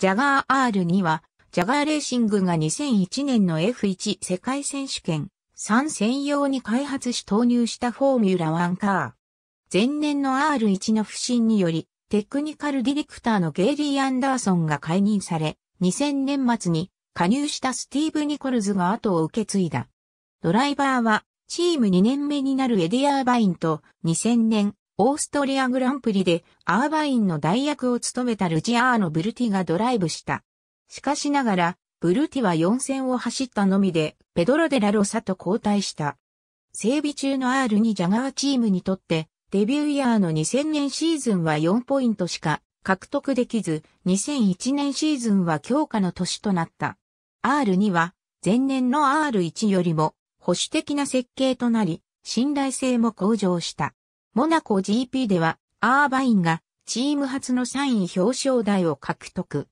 ジャガー R には、ジャガーレーシングが2001年の F1 世界選手権3専用に開発し投入したフォーミュラ1カー。前年の R1 の不振により、テクニカルディレクターのゲイリー・アンダーソンが解任され、2000年末に加入したスティーブ・ニコルズが後を受け継いだ。ドライバーは、チーム2年目になるエディアーバインと2000年オーストリアグランプリでアーバインの代役を務めたルジアーノ・ブルティがドライブした。しかしながら、ブルティは4戦を走ったのみで、ペドロ・デラ・ロサと交代した。整備中の R2 ジャガーチームにとって、デビューイヤーの2000年シーズンは4ポイントしか獲得できず、2001年シーズンは強化の年となった。R2 は前年の R1 よりも保守的な設計となり、信頼性も向上した。モナコ GP では、アーバインがチーム初の3位表彰台を獲得。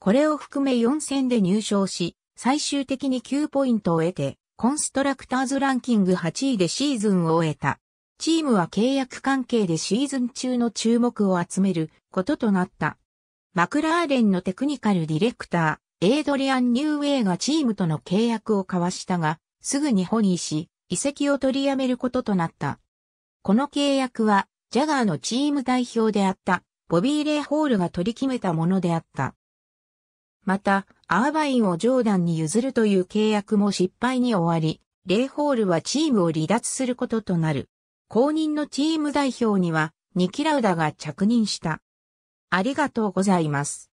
これを含め4戦で入賞し、最終的に9ポイントを得て、コンストラクターズランキング8位でシーズンを終えた。チームは契約関係でシーズン中の注目を集めることとなった。マクラーレンのテクニカルディレクター、エイドリアン・ニューウェイがチームとの契約を交わしたが、すぐにホニーし、移籍を取りやめることとなった。この契約は、ジャガーのチーム代表であった、ボビー・レイ・ホールが取り決めたものであった。また、アーバインをジョーダンに譲るという契約も失敗に終わり、レイ・ホールはチームを離脱することとなる。公認のチーム代表には、ニキラウダが着任した。ありがとうございます。